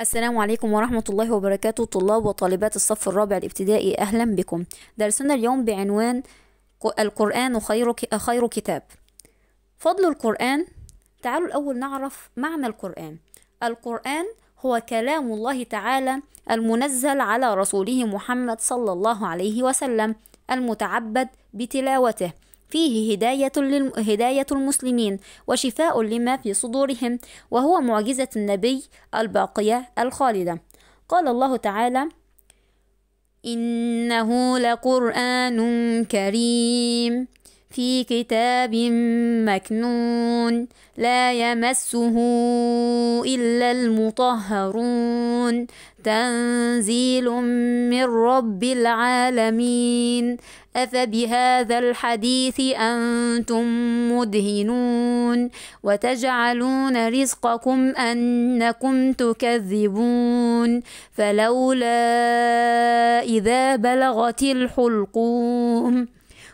السلام عليكم ورحمة الله وبركاته طلاب وطالبات الصف الرابع الابتدائي أهلا بكم درسنا اليوم بعنوان القرآن خير, خير كتاب فضل القرآن تعالوا الأول نعرف معنى القرآن القرآن هو كلام الله تعالى المنزل على رسوله محمد صلى الله عليه وسلم المتعبد بتلاوته فيه هداية, للم... هداية المسلمين وشفاء لما في صدورهم وهو معجزة النبي الباقية الخالدة قال الله تعالى إنه لقرآن كريم في كتاب مكنون لا يمسه إلا المطهرون تنزيل من رب العالمين أفبهذا الحديث أنتم مدهنون وتجعلون رزقكم أنكم تكذبون فلولا إذا بلغت الحلقوم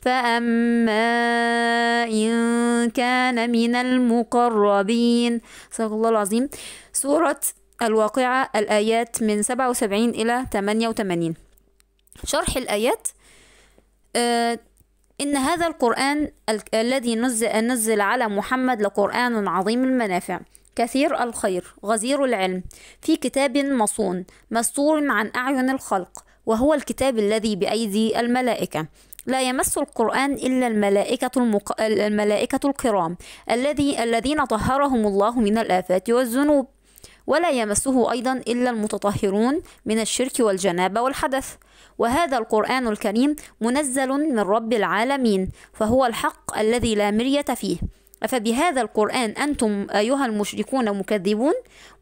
فأما إن كان من المقربين صدق الله العظيم سورة الواقعة الآيات من 77 إلى 88 شرح الآيات آه، إن هذا القرآن الذي نزل, نزل على محمد لقرآن عظيم المنافع كثير الخير غزير العلم في كتاب مصون مستور عن أعين الخلق وهو الكتاب الذي بأيدي الملائكة لا يمس القرآن إلا الملائكة, المق... الملائكة الكرام الذي... الذين طهرهم الله من الآفات والذنوب ولا يمسه أيضا إلا المتطهرون من الشرك والجنابة والحدث وهذا القرآن الكريم منزل من رب العالمين فهو الحق الذي لا مرية فيه أفبهذا القرآن أنتم أيها المشركون مكذبون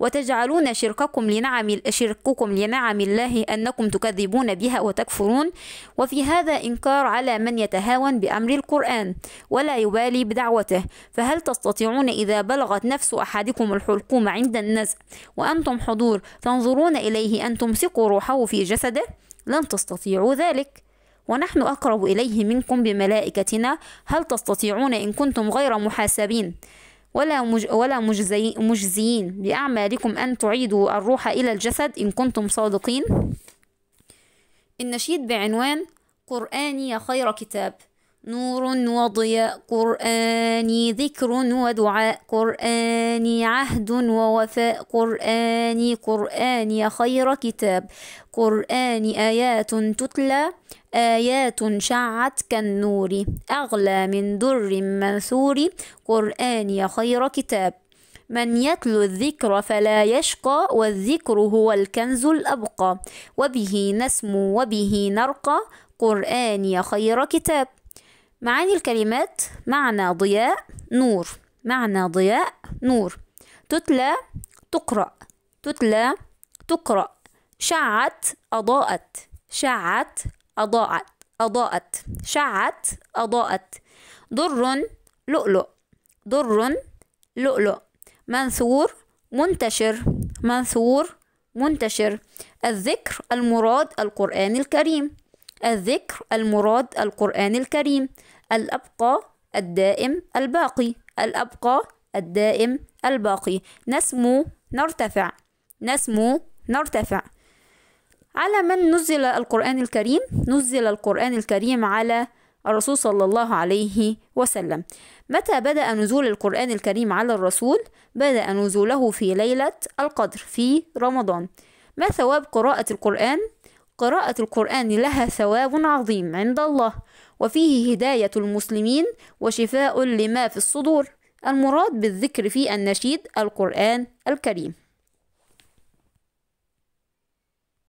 وتجعلون شرككم لنعم شرككم لنعم الله أنكم تكذبون بها وتكفرون وفي هذا إنكار على من يتهاون بأمر القرآن ولا يبالي بدعوته فهل تستطيعون إذا بلغت نفس أحدكم الحلقوم عند النزع وأنتم حضور تنظرون إليه أن تمسكوا روحه في جسده لن تستطيعوا ذلك ونحن أقرب إليه منكم بملائكتنا هل تستطيعون إن كنتم غير محاسبين ولا مج ولا مجزي مجزيين بأعمالكم أن تعيدوا الروح إلى الجسد إن كنتم صادقين النشيد بعنوان قرآني يا خير كتاب نور وضياء قرآني ذكر ودعاء قرآني عهد ووفاء قرآني قرآني خير كتاب قرآني آيات تتلى آيات شعت كالنور أغلى من در منثور قرآني خير كتاب من يتلو الذكر فلا يشقى والذكر هو الكنز الأبقى وبه نسمو وبه نرقى قرآني خير كتاب معاني الكلمات معنى ضياء نور معنى ضياء نور تتلى تقرأ تتلى تقرأ شعت أضاءت شعت أضاءت أضاءت شعت أضاءت ضر لؤلؤ ضر لؤلؤ منثور منتشر منثور منتشر الذكر المراد القرآن الكريم الذكر المراد القرآن الكريم الأبقى الدائم الباقي الأبقى الدائم الباقي نسمو نرتفع نسمو نرتفع على من نزل القرآن الكريم نزل القرآن الكريم على الرسول صلى الله عليه وسلم متى بدأ نزول القرآن الكريم على الرسول بدأ نزوله في ليلة القدر في رمضان ما ثواب قراءة القرآن قراءة القرآن لها ثواب عظيم عند الله وفيه هداية المسلمين وشفاء لما في الصدور المراد بالذكر في النشيد القرآن الكريم